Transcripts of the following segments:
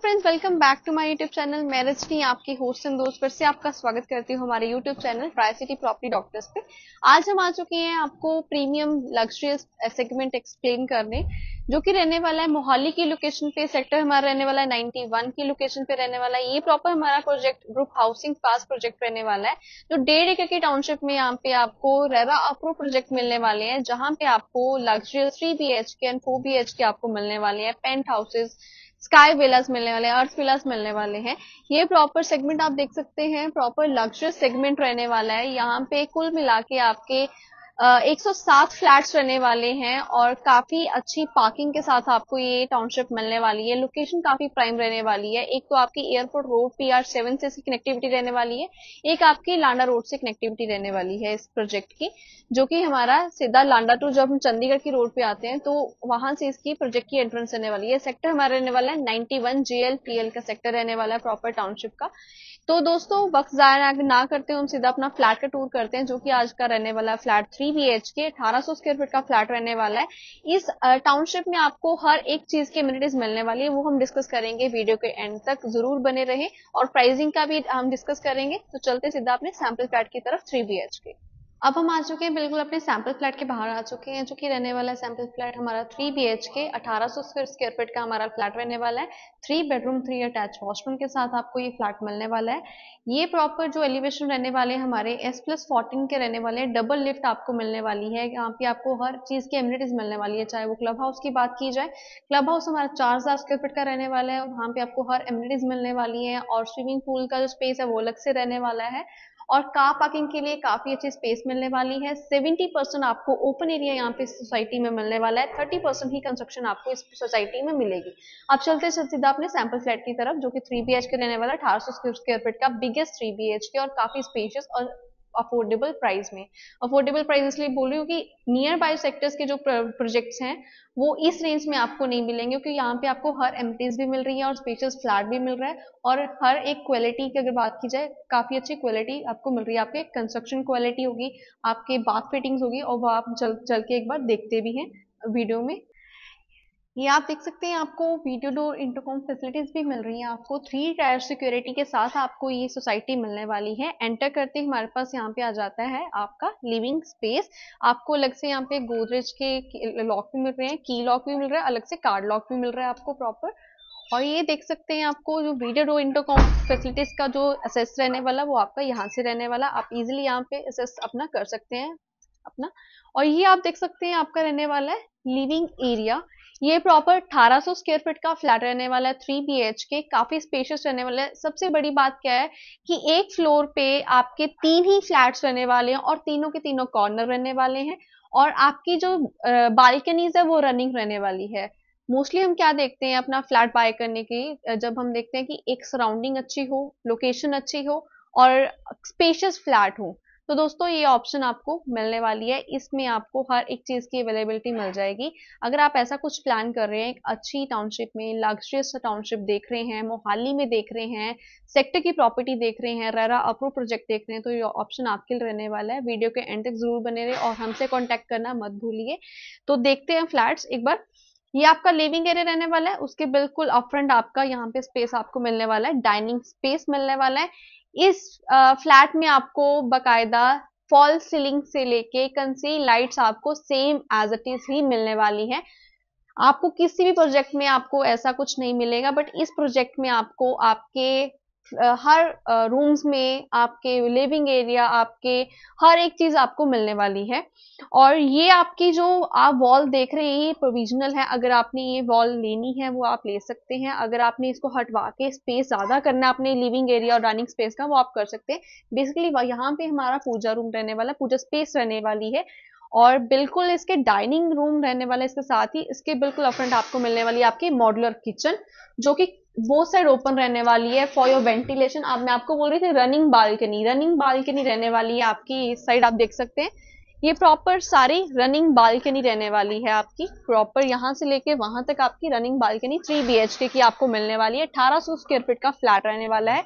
friends welcome back to my YouTube channel marriage की आपके host and दोस्त पर से आपका स्वागत करती हूँ हमारे YouTube channel tricity property doctors पे आज हम आ चुके हैं आपको प्रीमियम लग्जरियस सेगमेंट एक्सप्लेन करने जो कि रहने वाला है मोहाली की लोकेशन पे सेक्टर हमारा रहने वाला है 91 की लोकेशन पे रहने वाला है ये प्रॉपर हमारा प्रोजेक्ट ग्रुप हाउसिंग पास प्रोजेक्ट रहने वाला है जो डेढ़ एकड़ के टाउनशिप में यहाँ पे आपको रेरा अप्रो प्रोजेक्ट मिलने वाले हैं जहाँ पे आपको luxurious three B H K and four B H K आपको मिलने वाले हैं पेंट हाउसेज स्काई विलास मिलने वाले हैं अर्थ विलास मिलने वाले हैं ये प्रॉपर सेगमेंट आप देख सकते हैं प्रॉपर लग्जरियस सेगमेंट रहने वाला है यहाँ पे कुल मिला के आपके 107 फ्लैट्स रहने वाले हैं और काफी अच्छी पार्किंग के साथ आपको ये टाउनशिप मिलने वाली है लोकेशन काफी प्राइम रहने वाली है एक तो आपकी airport road P R seven से इसकी कनेक्टिविटी रहने वाली है एक आपकी लांडा रोड से कनेक्टिविटी रहने वाली है इस प्रोजेक्ट की जो कि हमारा सीधा लांडा टू जब हम चंडीगढ़ की रोड पे आते हैं तो वहां से इसकी प्रोजेक्ट की एंट्रेंस रहने वाली है सेक्टर हमारा रहने वाला है नाइन्टी वन जेएलपीएल का सेक्टर रहने वाला है प्रॉपर टाउनशिप का तो दोस्तों वक्त जाया ना करते हैं हम सीधा अपना फ्लैट का टूर करते हैं जो कि आज का रहने वाला flat three three B H K अठारह सौ स्क्वेयर फीट का फ्लैट रहने वाला है इस टाउनशिप में आपको हर एक चीज की इम्यूनिटीज मिलने वाली है वो हम डिस्कस करेंगे वीडियो के एंड तक जरूर बने रहे और प्राइसिंग का भी हम डिस्कस करेंगे तो चलते सीधा अपने सैम्पल फ्लैट की तरफ थ्री बी एच के अब हम आ चुके हैं बिल्कुल अपने सैंपल फ्लैट के बाहर आ चुके हैं जो कि रहने वाला है सैंपल फ्लैट हमारा थ्री बी एच के अठारह सौ स्क्वायर फीट का हमारा फ्लैट रहने वाला है three bedroom three attach washroom के साथ आपको ये फ्लैट मिलने वाला है ये प्रॉपर जो एलिवेशन रहने वाले हमारे एस प्लस फोर्टीन के रहने वाले हैं डबल लिफ्ट आपको मिलने वाली है यहाँ पे आपको हर चीज़ की एमिनिटीज मिलने वाली है चाहे वो क्लब हाउस की बात की जाए क्लब हाउस हमारा चार हज़ार स्क्वायर फीट का रहने वाला है वहाँ पे आपको हर एमिनिटीज मिलने वाली है और स्विमिंग पूल का जो स्पेस है वो अलग से रहने वाला है और कार पार्किंग के लिए काफ़ी अच्छी स्पेस मिलने वाली है 70 परसेंट आपको ओपन एरिया यहाँ पे सोसाइटी में मिलने वाला है 30 परसेंट ही कंस्ट्रक्शन आपको इस सोसाइटी में मिलेगी अब चलते सीधा अपने सैम्पल फ्लैट की तरफ जो कि थ्री बी के लेने वाला अठारह स्क्वायर फीट का बिगेस्ट थ्री बी और काफ़ी स्पेशियस और अफोर्डेबल प्राइस में अफोर्डेबल प्राइस इसलिए बोल रही हूँ कि नियर बाय सेक्टर्स के जो प्रोजेक्ट्स हैं वो इस रेंज में आपको नहीं मिलेंगे क्योंकि यहाँ पे आपको हर एम भी मिल रही है और स्पेशल फ्लैट भी मिल रहा है और हर एक क्वालिटी की अगर बात की जाए काफ़ी अच्छी क्वालिटी आपको मिल रही है आपके कंस्ट्रक्शन क्वालिटी होगी आपके बाथ फिटिंग्स होगी और वो आप चल चल के एक बार देखते भी हैं वीडियो में ये आप देख सकते हैं आपको वीडियो डोर इंटरकॉम फैसिलिटीज भी मिल रही हैं आपको थ्री टायर सिक्योरिटी के साथ आपको ये सोसाइटी मिलने वाली है एंटर करते ही हमारे पास यहाँ पे आ जाता है आपका लिविंग स्पेस आपको अलग से यहाँ पे गोदरेज के लॉक भी मिल रहे हैं की लॉक भी मिल रहा है अलग से कार्ड लॉक भी मिल रहा है आपको प्रॉपर और ये देख सकते हैं आपको जो वीडियो डोर इंटरकॉम फैसिलिटीज का जो असेस रहने वाला वो आपका यहाँ से रहने वाला आप इजिली यहाँ पे असेस अपना कर सकते हैं अपना और ये आप देख सकते हैं आपका रहने वाला है लिविंग एरिया ये प्रॉपर 1800 स्क्वेयर फीट का फ्लैट रहने वाला है थ्री बी एच के काफी स्पेशियस रहने वाला है सबसे बड़ी बात क्या है कि एक फ्लोर पे आपके तीन ही फ्लैट्स रहने वाले हैं और तीनों के तीनों कॉर्नर रहने वाले हैं और आपकी जो बालकनीज है वो रनिंग रहने वाली है मोस्टली हम क्या देखते हैं अपना फ्लैट बाय करने की जब हम देखते हैं कि एक सराउंडिंग अच्छी हो लोकेशन अच्छी हो और स्पेशियस फ्लैट हो तो दोस्तों ये ऑप्शन आपको मिलने वाली है इसमें आपको हर एक चीज़ की अवेलेबिलिटी मिल जाएगी अगर आप ऐसा कुछ प्लान कर रहे हैं एक अच्छी टाउनशिप में लग्जरियस टाउनशिप देख रहे हैं मोहाली में देख रहे हैं सेक्टर की प्रॉपर्टी देख रहे हैं रेरा अप्रूव प्रोजेक्ट देख रहे हैं तो ये ऑप्शन आपके लिए रहने वाला है वीडियो के एंड तक जरूर बने रहे और हमसे कॉन्टैक्ट करना मत भूलिए तो देखते हैं फ्लैट्स एक बार ये आपका लिविंग एरिया रहने वाला है उसके बिल्कुल अपफ्रंट आपका यहाँ पे स्पेस आपको मिलने वाला है डाइनिंग स्पेस मिलने वाला है इस फ्लैट में आपको बकायदा फॉल सीलिंग से लेके कंसी लाइट्स आपको सेम एज इट इज ही मिलने वाली है आपको किसी भी प्रोजेक्ट में आपको ऐसा कुछ नहीं मिलेगा बट इस प्रोजेक्ट में आपको आपके हर रूम्स में आपके लिविंग एरिया आपके हर एक चीज़ आपको मिलने वाली है और ये आपकी जो आप वॉल देख रहे हैं ये प्रोविजनल है अगर आपने ये वॉल लेनी है वो आप ले सकते हैं अगर आपने इसको हटवा के स्पेस ज़्यादा करना अपने लिविंग एरिया और डाइनिंग स्पेस का वो आप कर सकते हैं बेसिकली यहाँ पे हमारा पूजा रूम रहने वाला पूजा स्पेस रहने वाली है और बिल्कुल इसके डाइनिंग रूम रहने वाला इसके साथ ही इसके बिल्कुल अफ्रंट आपको मिलने वाली है आपकी मॉडुलर किचन जो कि वो साइड ओपन रहने वाली है फॉर योर वेंटिलेशन अब मैं आपको बोल रही थी रनिंग बालकनी रनिंग बालकनी रहने वाली है आपकी इस साइड आप देख सकते हैं ये प्रॉपर सारी रनिंग बालकनी रहने वाली है आपकी प्रॉपर यहाँ से लेके वहां तक आपकी रनिंग बालकनी थ्री बी की आपको मिलने वाली है अठारह सौ स्क्वेयर फीट का फ्लैट रहने वाला है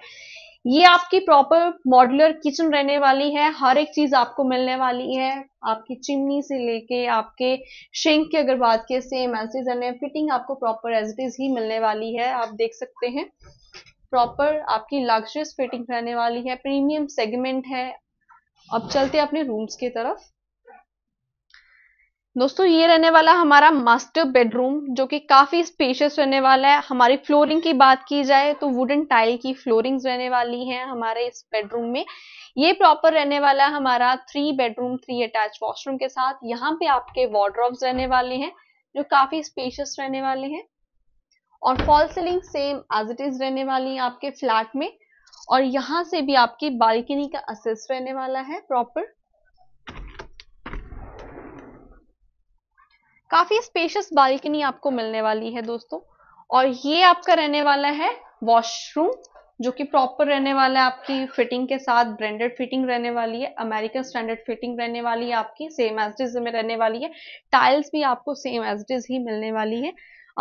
ये आपकी प्रॉपर मॉडुलर किचन रहने वाली है हर एक चीज आपको मिलने वाली है आपकी चिमनी से लेके आपके शेंक की अगर बात करें सेम ऐसे रहने फिटिंग आपको प्रॉपर एज इट इज ही मिलने वाली है आप देख सकते हैं प्रॉपर आपकी लग्जरियस फिटिंग रहने वाली है प्रीमियम सेगमेंट है अब चलते हैं अपने रूम्स की तरफ दोस्तों ये रहने वाला हमारा मास्टर बेडरूम जो कि काफी स्पेशियस रहने वाला है हमारी फ्लोरिंग की बात की जाए तो वुडन टाइल की फ्लोरिंग्स रहने वाली हैं हमारे इस बेडरूम में ये प्रॉपर रहने वाला है हमारा three bedroom three attach washroom के साथ यहाँ पे आपके वॉर्ड्रॉप रहने वाले हैं जो काफी स्पेशियस रहने वाले हैं और fall ceiling same as it is रहने वाली है आपके फ्लैट में और यहाँ से भी आपकी बालकनी का असेस रहने वाला है प्रॉपर काफी स्पेशियस बालकनी आपको मिलने वाली है दोस्तों और ये आपका रहने वाला है वॉशरूम जो कि प्रॉपर रहने वाला है आपकी फिटिंग के साथ ब्रांडेड फिटिंग रहने वाली है अमेरिकन स्टैंडर्ड फिटिंग रहने वाली है आपकी सेम एज डिज में रहने वाली है टाइल्स भी आपको सेम एज डिज ही मिलने वाली है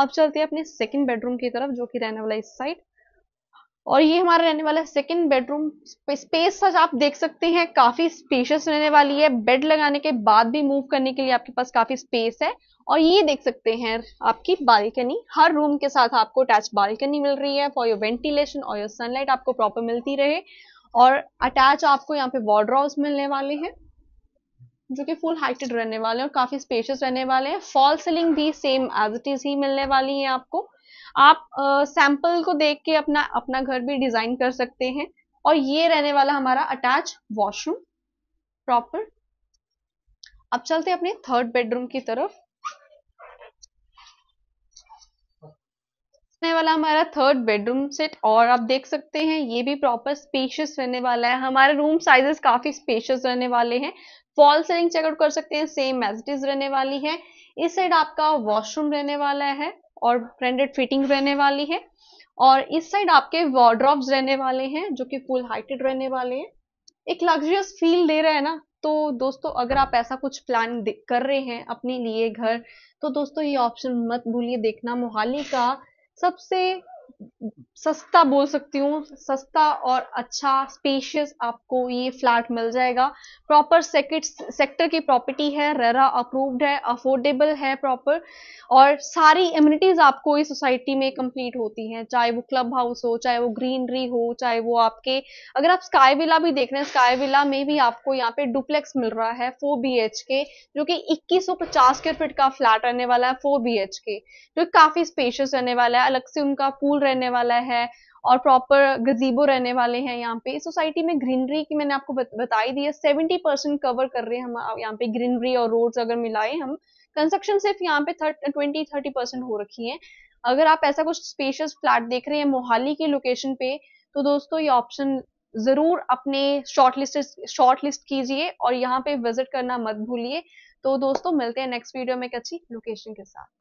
अब चलते हैं अपने सेकंड बेडरूम की तरफ जो कि रहने वाला इस साइड और ये हमारा रहने वाला है सेकेंड बेडरूम स्पेस सच आप देख सकते हैं काफी स्पेशियस रहने वाली है बेड लगाने के बाद भी मूव करने के लिए आपके पास काफी स्पेस है और ये देख सकते हैं आपकी बालकनी हर रूम के साथ आपको अटैच बालकनी मिल रही है फॉर योर वेंटिलेशन और योर सनलाइट आपको प्रॉपर मिलती रहे और अटैच आपको यहाँ पे वार्ड्रॉप्स मिलने वाले हैं जो कि फुल हाइटेड रहने वाले हैं और काफी स्पेशियस रहने वाले हैं फॉल सीलिंग भी सेम एज इट इज ही मिलने वाली है आपको आप सैंपल को देख के अपना अपना घर भी डिजाइन कर सकते हैं और ये रहने वाला हमारा अटैच वॉशरूम प्रॉपर अब चलते हैं अपने थर्ड बेडरूम की तरफ रहने वाला हमारा थर्ड बेडरूम सेट और आप देख सकते हैं ये भी प्रॉपर स्पेशियस रहने वाला है हमारे रूम साइजेस काफी स्पेशियस रहने वाले हैं फॉल सेलिंग चेकआउट कर सकते हैं सेम एज इट इज रहने वाली है इस साइड आपका वॉशरूम रहने वाला है और ब्रांडेड फिटिंग रहने वाली है और इस साइड आपके वॉर्ड्रॉप रहने वाले हैं जो कि फुल हाइटेड रहने वाले हैं एक लग्जरियस फील दे रहा है ना तो दोस्तों अगर आप ऐसा कुछ प्लान कर रहे हैं अपने लिए घर तो दोस्तों ये ऑप्शन मत भूलिए देखना मोहाली का सबसे सस्ता बोल सकती हूँ सस्ता और अच्छा स्पेशियस आपको ये फ्लैट मिल जाएगा प्रॉपर सेक्टर की प्रॉपर्टी है रेरा अप्रूव्ड है अफोर्डेबल है प्रॉपर और सारी इम्यूनिटीज आपको इस सोसाइटी में कंप्लीट होती हैं चाहे वो क्लब हाउस हो चाहे वो ग्रीनरी हो चाहे वो आपके अगर आप स्काई विला भी देख रहे हैं स्काई विला में भी आपको यहाँ पे डुप्लेक्स मिल रहा है फोर बी के जो कि इक्कीस स्क्वेयर फीट का फ्लैट रहने वाला है फोर बी के जो काफी स्पेशियस रहने वाला है अलग से उनका पूल पूल रहने वाला है और प्रॉपर गजीबो रहने वाले हैं यहाँ पे सोसाइटी में ग्रीनरी की मैंने आपको बताई दी है सेवेंटी परसेंट कवर कर रहे हैं हम यहाँ पे ग्रीनरी और रोड्स अगर मिलाए हम कंस्ट्रक्शन सिर्फ यहाँ पे ट्वेंटी थर्टी परसेंट हो रखी है अगर आप ऐसा कुछ स्पेशियस फ्लैट देख रहे हैं मोहाली के लोकेशन पे तो दोस्तों ये ऑप्शन जरूर अपने शॉर्टलिस्ट शॉर्टलिस्ट कीजिए और यहाँ पे विजिट करना मत भूलिए तो दोस्तों मिलते हैं नेक्स्ट वीडियो में एक अच्छी लोकेशन के साथ